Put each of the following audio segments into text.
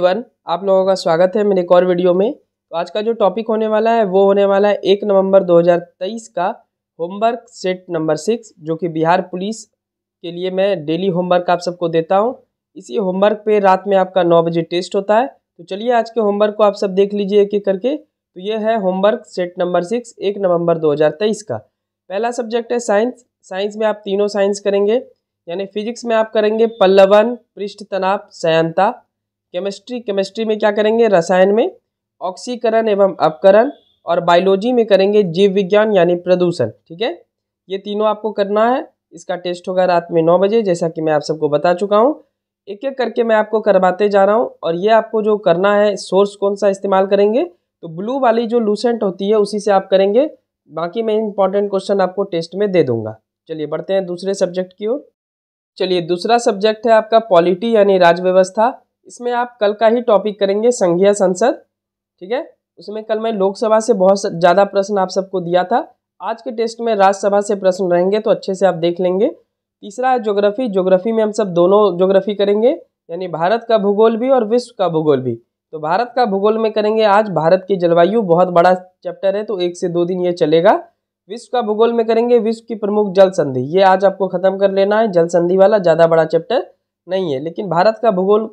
one आप लोगों का स्वागत है मेरे एक और वीडियो में तो आज का जो टॉपिक होने वाला है वो होने वाला है एक नवंबर 2023 का होमवर्क सेट नंबर सिक्स जो कि बिहार पुलिस के लिए मैं डेली होमवर्क आप सबको देता हूँ इसी होमवर्क पे रात में आपका नौ बजे टेस्ट होता है तो चलिए आज के होमवर्क को आप सब देख लीजिए एक एक करके तो ये है होमवर्क सेट नंबर सिक्स एक नवम्बर दो का पहला सब्जेक्ट है साइंस साइंस में आप तीनों साइंस करेंगे यानी फिजिक्स में आप करेंगे पल्लवन पृष्ठ तनाव सयनता केमिस्ट्री केमिस्ट्री में क्या करेंगे रसायन में ऑक्सीकरण एवं अपकरण और बायोलॉजी में करेंगे जीव विज्ञान यानी प्रदूषण ठीक है ये तीनों आपको करना है इसका टेस्ट होगा रात में नौ बजे जैसा कि मैं आप सबको बता चुका हूँ एक एक करके मैं आपको करवाते जा रहा हूँ और ये आपको जो करना है सोर्स कौन सा इस्तेमाल करेंगे तो ब्लू वाली जो लूसेंट होती है उसी से आप करेंगे बाकी मैं इंपॉर्टेंट क्वेश्चन आपको टेस्ट में दे दूंगा चलिए बढ़ते हैं दूसरे सब्जेक्ट की ओर चलिए दूसरा सब्जेक्ट है आपका पॉलिटी यानी राजव्यवस्था व्यवस्था इसमें आप कल का ही टॉपिक करेंगे संघीय संसद ठीक है उसमें कल मैं लोकसभा से बहुत ज़्यादा प्रश्न आप सबको दिया था आज के टेस्ट में राज्यसभा से प्रश्न रहेंगे तो अच्छे से आप देख लेंगे तीसरा है ज्योग्राफी ज्योग्राफी में हम सब दोनों ज्योग्राफी करेंगे यानी भारत का भूगोल भी और विश्व का भूगोल भी तो भारत का भूगोल में करेंगे आज भारत की जलवायु बहुत बड़ा चैप्टर है तो एक से दो दिन ये चलेगा विश्व का भूगोल में करेंगे विश्व की प्रमुख जल संधि ये आज आपको ख़त्म कर लेना है जल संधि वाला ज़्यादा बड़ा चैप्टर नहीं है लेकिन भारत का भूगोल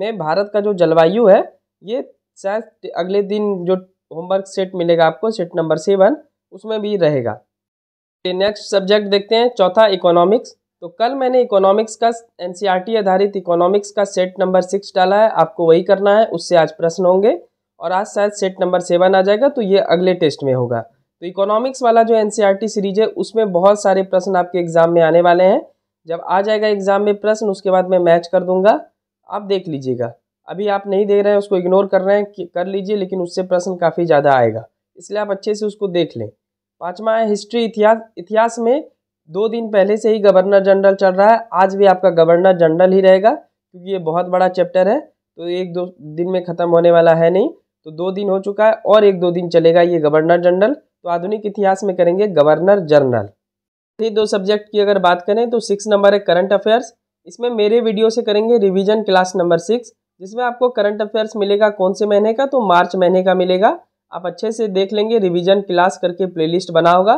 में भारत का जो जलवायु है ये शायद अगले दिन जो होमवर्क सेट मिलेगा आपको सेट नंबर सेवन उसमें भी रहेगा नेक्स्ट सब्जेक्ट देखते हैं चौथा इकोनॉमिक्स तो कल मैंने इकोनॉमिक्स का एन e आधारित इकोनॉमिक्स का सेट नंबर सिक्स डाला है आपको वही करना है उससे आज प्रश्न होंगे और आज शायद सेट नंबर सेवन आ जाएगा तो ये अगले टेस्ट में होगा तो इकोनॉमिक्स वाला जो एन सीरीज e है उसमें बहुत सारे प्रश्न आपके एग्जाम में आने वाले हैं जब आ जाएगा एग्जाम में प्रश्न उसके बाद मैं मैच कर दूंगा आप देख लीजिएगा अभी आप नहीं देख रहे हैं उसको इग्नोर कर रहे हैं कर लीजिए लेकिन उससे प्रश्न काफ़ी ज़्यादा आएगा इसलिए आप अच्छे से उसको देख लें पाँचवा है हिस्ट्री इतिहास इतिहास में दो दिन पहले से ही गवर्नर जनरल चल रहा है आज भी आपका गवर्नर जनरल ही रहेगा क्योंकि ये बहुत बड़ा चैप्टर है तो एक दो दिन में ख़त्म होने वाला है नहीं तो दो दिन हो चुका है और एक दो दिन चलेगा ये गवर्नर जनरल तो आधुनिक इतिहास में करेंगे गवर्नर जनरल ये दो सब्जेक्ट की अगर बात करें तो सिक्स नंबर है करंट अफेयर्स इसमें मेरे वीडियो से करेंगे रिवीजन क्लास नंबर सिक्स जिसमें आपको करंट अफेयर्स मिलेगा कौन से महीने का तो मार्च महीने का मिलेगा आप अच्छे से देख लेंगे रिवीजन क्लास करके प्लेलिस्ट बना होगा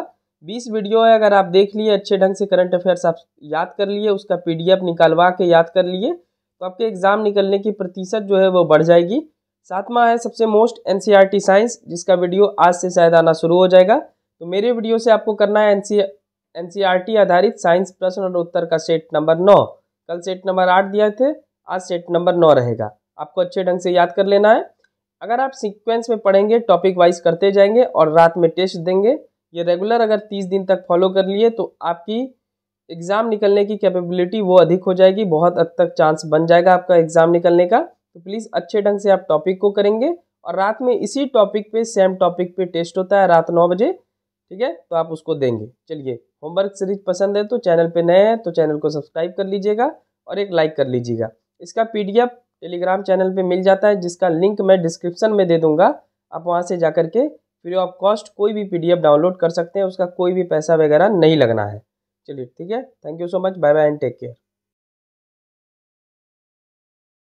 बीस वीडियो है अगर आप देख लिए अच्छे ढंग से करंट अफेयर्स आप याद कर लिए उसका एफ निकालवा के याद कर लिए तो आपके एग्ज़ाम निकलने की प्रतिशत जो है वो बढ़ जाएगी सातवां है सबसे मोस्ट एन साइंस जिसका वीडियो आज से शायद आना शुरू हो जाएगा तो मेरे वीडियो से आपको करना है एन एन e आधारित साइंस प्रश्न और उत्तर का सेट नंबर नौ कल सेट नंबर आठ दिए थे आज सेट नंबर नौ रहेगा आपको अच्छे ढंग से याद कर लेना है अगर आप सीक्वेंस में पढ़ेंगे टॉपिक वाइज करते जाएंगे और रात में टेस्ट देंगे ये रेगुलर अगर तीस दिन तक फॉलो कर लिए तो आपकी एग्ज़ाम निकलने की कैपेबिलिटी वो अधिक हो जाएगी बहुत हद तक चांस बन जाएगा आपका एग्ज़ाम निकलने का तो प्लीज़ अच्छे ढंग से आप टॉपिक को करेंगे और रात में इसी टॉपिक पे सेम टॉपिक पे टेस्ट होता है रात नौ बजे ठीक है तो आप उसको देंगे चलिए होमवर्क सीरीज पसंद है तो चैनल पे नए हैं तो चैनल को सब्सक्राइब कर लीजिएगा और एक लाइक कर लीजिएगा इसका पीडीएफ टेलीग्राम चैनल पे मिल जाता है जिसका लिंक मैं डिस्क्रिप्शन में दे दूंगा आप वहाँ से जा के फ्री ऑफ कॉस्ट कोई भी एफ डाउनलोड कर सकते हैं उसका कोई भी पैसा वगैरह नहीं लगना है चलिए ठीक है thank you so much bye bye and take care